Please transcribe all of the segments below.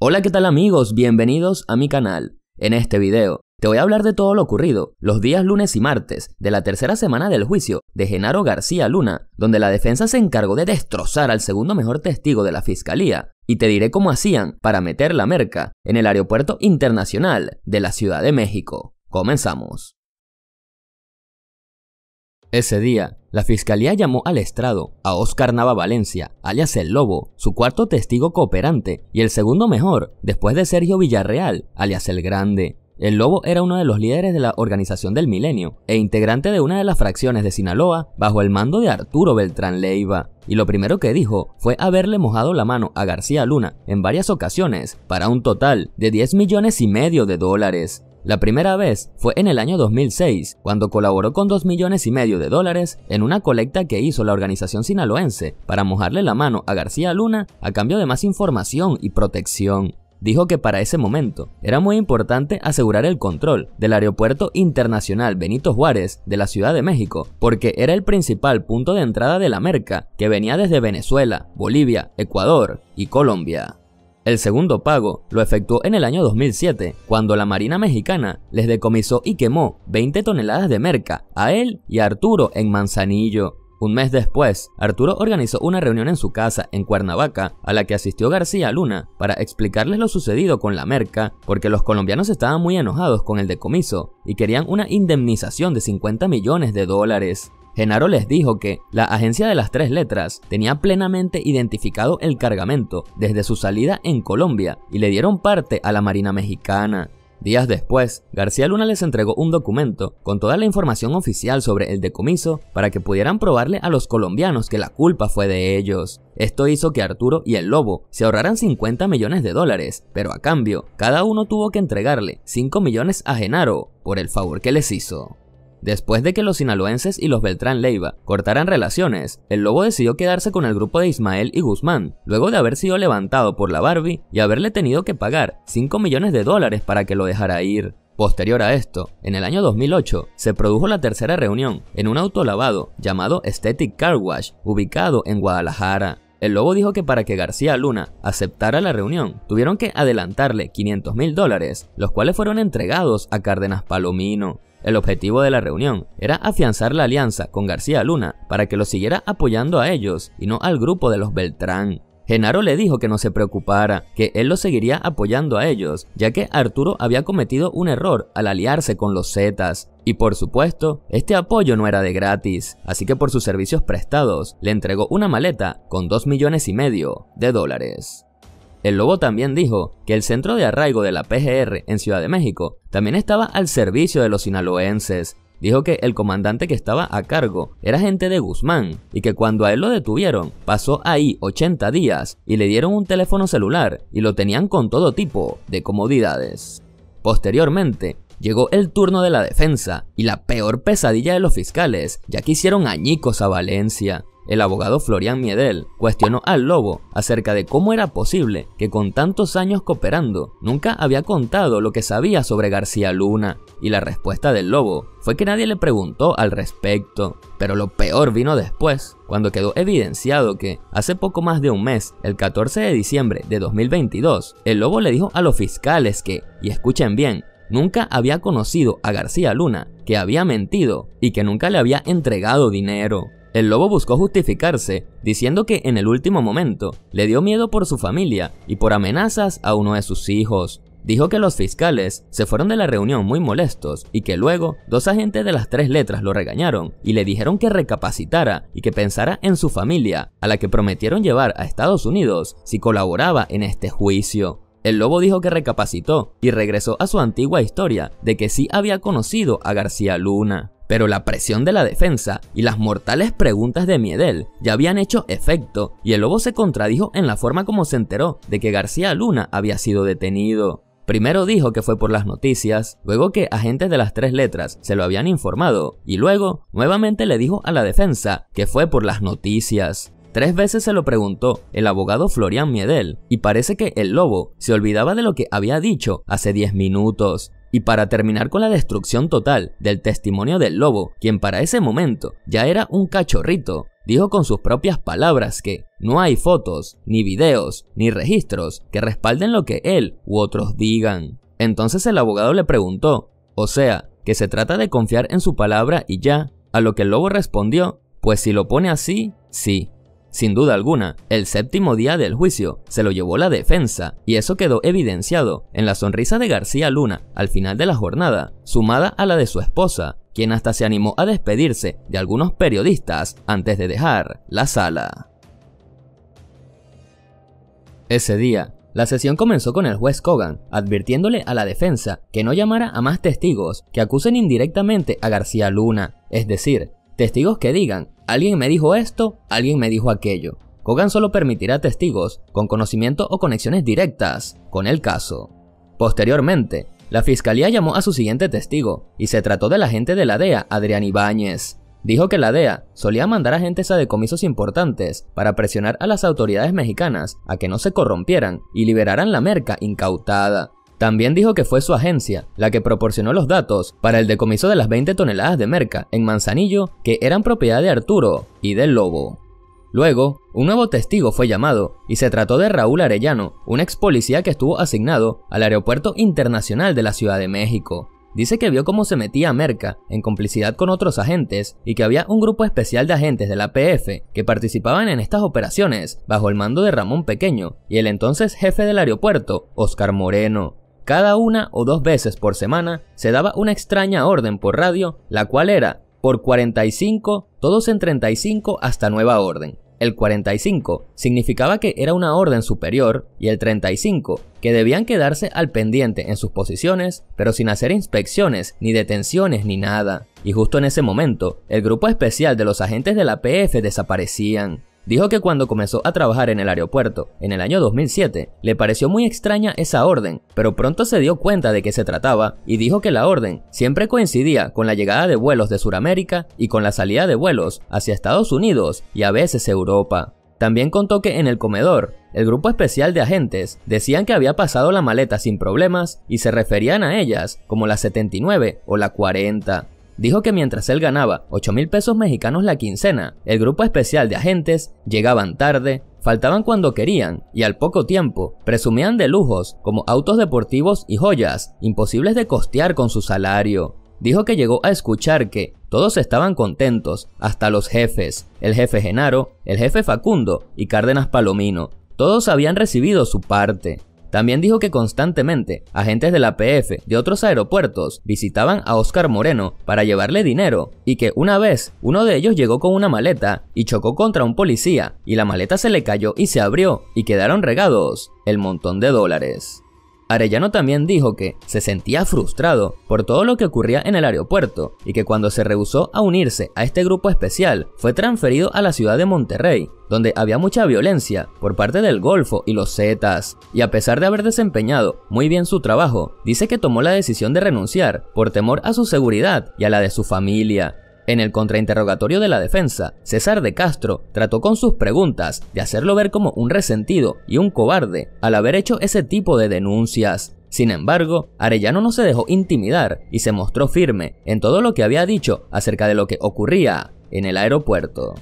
Hola qué tal amigos, bienvenidos a mi canal. En este video te voy a hablar de todo lo ocurrido los días lunes y martes de la tercera semana del juicio de Genaro García Luna, donde la defensa se encargó de destrozar al segundo mejor testigo de la fiscalía, y te diré cómo hacían para meter la merca en el aeropuerto internacional de la Ciudad de México. Comenzamos. Ese día, la fiscalía llamó al estrado a Oscar Nava Valencia, alias El Lobo, su cuarto testigo cooperante y el segundo mejor, después de Sergio Villarreal, alias El Grande. El Lobo era uno de los líderes de la organización del Milenio e integrante de una de las fracciones de Sinaloa bajo el mando de Arturo Beltrán Leiva, y lo primero que dijo fue haberle mojado la mano a García Luna en varias ocasiones para un total de 10 millones y medio de dólares. La primera vez fue en el año 2006, cuando colaboró con 2 millones y medio de dólares en una colecta que hizo la organización sinaloense para mojarle la mano a García Luna a cambio de más información y protección. Dijo que para ese momento era muy importante asegurar el control del Aeropuerto Internacional Benito Juárez de la Ciudad de México, porque era el principal punto de entrada de la merca que venía desde Venezuela, Bolivia, Ecuador y Colombia. El segundo pago lo efectuó en el año 2007, cuando la Marina Mexicana les decomisó y quemó 20 toneladas de merca a él y a Arturo en Manzanillo. Un mes después, Arturo organizó una reunión en su casa en Cuernavaca a la que asistió García Luna para explicarles lo sucedido con la merca, porque los colombianos estaban muy enojados con el decomiso y querían una indemnización de 50 millones de dólares. Genaro les dijo que la agencia de las tres letras tenía plenamente identificado el cargamento desde su salida en Colombia y le dieron parte a la Marina Mexicana. Días después, García Luna les entregó un documento con toda la información oficial sobre el decomiso para que pudieran probarle a los colombianos que la culpa fue de ellos. Esto hizo que Arturo y el Lobo se ahorraran 50 millones de dólares, pero a cambio, cada uno tuvo que entregarle 5 millones a Genaro por el favor que les hizo. Después de que los sinaloenses y los Beltrán Leiva cortaran relaciones, el Lobo decidió quedarse con el grupo de Ismael y Guzmán, luego de haber sido levantado por la Barbie y haberle tenido que pagar 5 millones de dólares para que lo dejara ir. Posterior a esto, en el año 2008, se produjo la tercera reunión en un auto lavado llamado Aesthetic Car Wash, ubicado en Guadalajara. El lobo dijo que para que García Luna aceptara la reunión, tuvieron que adelantarle 500 mil dólares, los cuales fueron entregados a Cárdenas Palomino. El objetivo de la reunión era afianzar la alianza con García Luna para que lo siguiera apoyando a ellos y no al grupo de los Beltrán. Genaro le dijo que no se preocupara, que él lo seguiría apoyando a ellos, ya que Arturo había cometido un error al aliarse con los Zetas. Y por supuesto, este apoyo no era de gratis, así que por sus servicios prestados le entregó una maleta con 2 millones y medio de dólares. El Lobo también dijo que el centro de arraigo de la PGR en Ciudad de México también estaba al servicio de los sinaloenses. Dijo que el comandante que estaba a cargo era gente de Guzmán y que cuando a él lo detuvieron pasó ahí 80 días y le dieron un teléfono celular y lo tenían con todo tipo de comodidades. Posteriormente, llegó el turno de la defensa y la peor pesadilla de los fiscales, ya que hicieron añicos a Valencia. El abogado Florian Miedel cuestionó al Lobo acerca de cómo era posible que con tantos años cooperando nunca había contado lo que sabía sobre García Luna, y la respuesta del Lobo fue que nadie le preguntó al respecto. Pero lo peor vino después, cuando quedó evidenciado que, hace poco más de un mes, el 14 de diciembre de 2022, el Lobo le dijo a los fiscales que, y escuchen bien, nunca había conocido a García Luna, que había mentido y que nunca le había entregado dinero. El lobo buscó justificarse, diciendo que en el último momento le dio miedo por su familia y por amenazas a uno de sus hijos. Dijo que los fiscales se fueron de la reunión muy molestos y que luego dos agentes de las tres letras lo regañaron y le dijeron que recapacitara y que pensara en su familia, a la que prometieron llevar a Estados Unidos si colaboraba en este juicio. El lobo dijo que recapacitó y regresó a su antigua historia de que sí había conocido a García Luna pero la presión de la defensa y las mortales preguntas de Miedel ya habían hecho efecto y el lobo se contradijo en la forma como se enteró de que García Luna había sido detenido. Primero dijo que fue por las noticias, luego que agentes de las tres letras se lo habían informado y luego nuevamente le dijo a la defensa que fue por las noticias. Tres veces se lo preguntó el abogado Florian Miedel y parece que el lobo se olvidaba de lo que había dicho hace 10 minutos, y para terminar con la destrucción total del testimonio del lobo, quien para ese momento ya era un cachorrito, dijo con sus propias palabras que no hay fotos, ni videos, ni registros que respalden lo que él u otros digan. Entonces el abogado le preguntó, o sea, que se trata de confiar en su palabra y ya, a lo que el lobo respondió, pues si lo pone así, sí. Sin duda alguna, el séptimo día del juicio se lo llevó la defensa y eso quedó evidenciado en la sonrisa de García Luna al final de la jornada, sumada a la de su esposa, quien hasta se animó a despedirse de algunos periodistas antes de dejar la sala. Ese día, la sesión comenzó con el juez Kogan advirtiéndole a la defensa que no llamara a más testigos que acusen indirectamente a García Luna, es decir, Testigos que digan, alguien me dijo esto, alguien me dijo aquello. Kogan solo permitirá testigos con conocimiento o conexiones directas con el caso. Posteriormente, la fiscalía llamó a su siguiente testigo y se trató del agente de la DEA, Adrián Ibáñez. Dijo que la DEA solía mandar agentes a decomisos importantes para presionar a las autoridades mexicanas a que no se corrompieran y liberaran la merca incautada. También dijo que fue su agencia la que proporcionó los datos para el decomiso de las 20 toneladas de merca en Manzanillo que eran propiedad de Arturo y del Lobo. Luego, un nuevo testigo fue llamado y se trató de Raúl Arellano, un ex policía que estuvo asignado al Aeropuerto Internacional de la Ciudad de México. Dice que vio cómo se metía Merca en complicidad con otros agentes y que había un grupo especial de agentes de la PF que participaban en estas operaciones bajo el mando de Ramón Pequeño y el entonces jefe del aeropuerto, Oscar Moreno. Cada una o dos veces por semana se daba una extraña orden por radio, la cual era, por 45, todos en 35 hasta nueva orden. El 45 significaba que era una orden superior y el 35 que debían quedarse al pendiente en sus posiciones, pero sin hacer inspecciones, ni detenciones, ni nada. Y justo en ese momento, el grupo especial de los agentes de la PF desaparecían. Dijo que cuando comenzó a trabajar en el aeropuerto, en el año 2007, le pareció muy extraña esa orden, pero pronto se dio cuenta de qué se trataba y dijo que la orden siempre coincidía con la llegada de vuelos de Sudamérica y con la salida de vuelos hacia Estados Unidos y a veces Europa. También contó que en el comedor, el grupo especial de agentes decían que había pasado la maleta sin problemas y se referían a ellas como la 79 o la 40 dijo que mientras él ganaba 8 mil pesos mexicanos la quincena, el grupo especial de agentes llegaban tarde, faltaban cuando querían y al poco tiempo presumían de lujos como autos deportivos y joyas imposibles de costear con su salario. Dijo que llegó a escuchar que todos estaban contentos, hasta los jefes, el jefe Genaro, el jefe Facundo y Cárdenas Palomino. Todos habían recibido su parte. También dijo que constantemente agentes de la PF de otros aeropuertos visitaban a Oscar Moreno para llevarle dinero y que una vez uno de ellos llegó con una maleta y chocó contra un policía y la maleta se le cayó y se abrió y quedaron regados el montón de dólares. Arellano también dijo que se sentía frustrado por todo lo que ocurría en el aeropuerto y que cuando se rehusó a unirse a este grupo especial fue transferido a la ciudad de Monterrey, donde había mucha violencia por parte del Golfo y los Zetas, y a pesar de haber desempeñado muy bien su trabajo, dice que tomó la decisión de renunciar por temor a su seguridad y a la de su familia, en el contrainterrogatorio de la defensa, César de Castro trató con sus preguntas de hacerlo ver como un resentido y un cobarde al haber hecho ese tipo de denuncias. Sin embargo, Arellano no se dejó intimidar y se mostró firme en todo lo que había dicho acerca de lo que ocurría en el aeropuerto.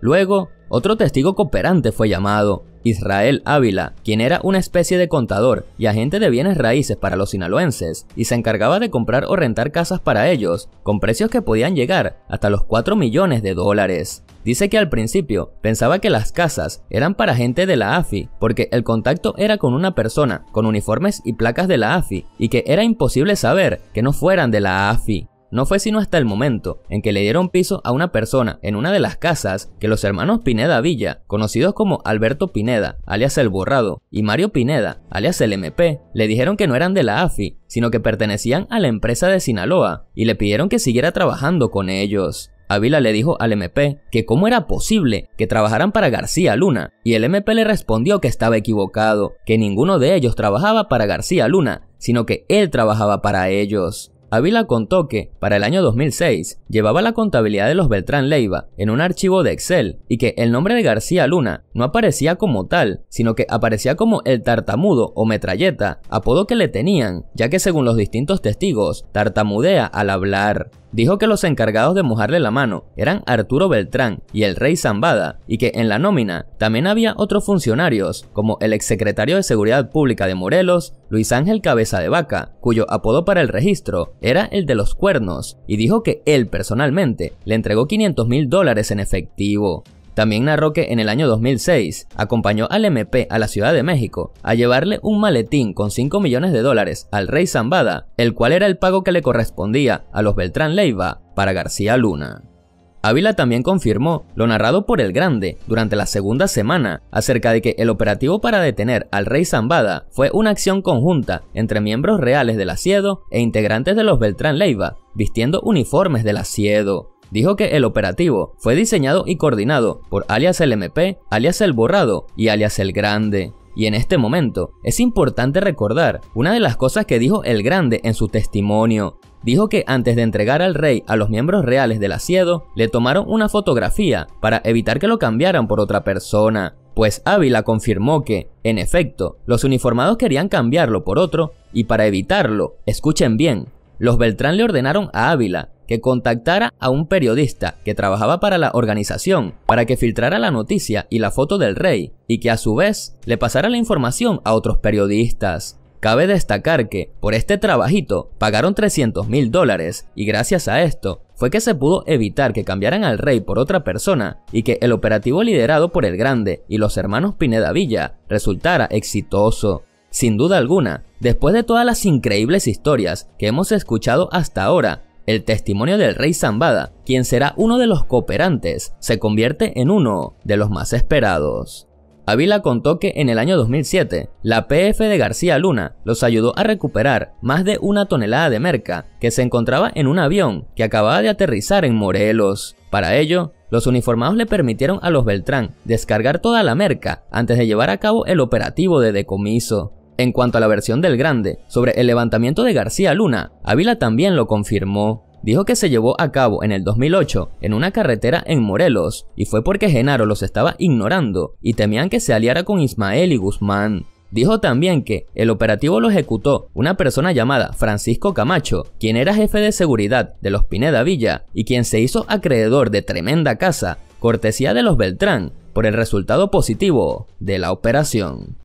Luego, otro testigo cooperante fue llamado, Israel Ávila, quien era una especie de contador y agente de bienes raíces para los sinaloenses, y se encargaba de comprar o rentar casas para ellos, con precios que podían llegar hasta los 4 millones de dólares. Dice que al principio pensaba que las casas eran para gente de la AFI, porque el contacto era con una persona, con uniformes y placas de la AFI, y que era imposible saber que no fueran de la AFI. No fue sino hasta el momento en que le dieron piso a una persona en una de las casas que los hermanos Pineda Villa, conocidos como Alberto Pineda, alias El Borrado, y Mario Pineda, alias el MP, le dijeron que no eran de la AFI, sino que pertenecían a la empresa de Sinaloa, y le pidieron que siguiera trabajando con ellos. Ávila le dijo al MP que cómo era posible que trabajaran para García Luna, y el MP le respondió que estaba equivocado, que ninguno de ellos trabajaba para García Luna, sino que él trabajaba para ellos. Avila contó que, para el año 2006, llevaba la contabilidad de los Beltrán Leiva en un archivo de Excel y que el nombre de García Luna no aparecía como tal, sino que aparecía como el tartamudo o metralleta, apodo que le tenían, ya que según los distintos testigos, tartamudea al hablar dijo que los encargados de mojarle la mano eran Arturo Beltrán y el rey Zambada, y que en la nómina también había otros funcionarios, como el exsecretario de Seguridad Pública de Morelos, Luis Ángel Cabeza de Vaca, cuyo apodo para el registro era el de los cuernos, y dijo que él personalmente le entregó 500 mil dólares en efectivo. También narró que en el año 2006 acompañó al MP a la Ciudad de México a llevarle un maletín con 5 millones de dólares al rey Zambada, el cual era el pago que le correspondía a los Beltrán Leiva para García Luna. Ávila también confirmó lo narrado por El Grande durante la segunda semana acerca de que el operativo para detener al rey Zambada fue una acción conjunta entre miembros reales del Asiedo e integrantes de los Beltrán Leiva, vistiendo uniformes del Asiedo dijo que el operativo fue diseñado y coordinado por alias el MP, alias el Borrado y alias el Grande. Y en este momento es importante recordar una de las cosas que dijo el Grande en su testimonio. Dijo que antes de entregar al rey a los miembros reales del asiedo, le tomaron una fotografía para evitar que lo cambiaran por otra persona, pues Ávila confirmó que, en efecto, los uniformados querían cambiarlo por otro y para evitarlo, escuchen bien, los Beltrán le ordenaron a Ávila que contactara a un periodista que trabajaba para la organización para que filtrara la noticia y la foto del rey y que a su vez le pasara la información a otros periodistas. Cabe destacar que, por este trabajito, pagaron 300 mil dólares y gracias a esto fue que se pudo evitar que cambiaran al rey por otra persona y que el operativo liderado por el Grande y los hermanos Pineda Villa resultara exitoso. Sin duda alguna, después de todas las increíbles historias que hemos escuchado hasta ahora, el testimonio del rey Zambada, quien será uno de los cooperantes, se convierte en uno de los más esperados. Ávila contó que en el año 2007, la PF de García Luna los ayudó a recuperar más de una tonelada de merca que se encontraba en un avión que acababa de aterrizar en Morelos. Para ello, los uniformados le permitieron a los Beltrán descargar toda la merca antes de llevar a cabo el operativo de decomiso. En cuanto a la versión del Grande sobre el levantamiento de García Luna, Ávila también lo confirmó. Dijo que se llevó a cabo en el 2008 en una carretera en Morelos y fue porque Genaro los estaba ignorando y temían que se aliara con Ismael y Guzmán. Dijo también que el operativo lo ejecutó una persona llamada Francisco Camacho, quien era jefe de seguridad de los Pineda Villa y quien se hizo acreedor de tremenda casa, cortesía de los Beltrán, por el resultado positivo de la operación.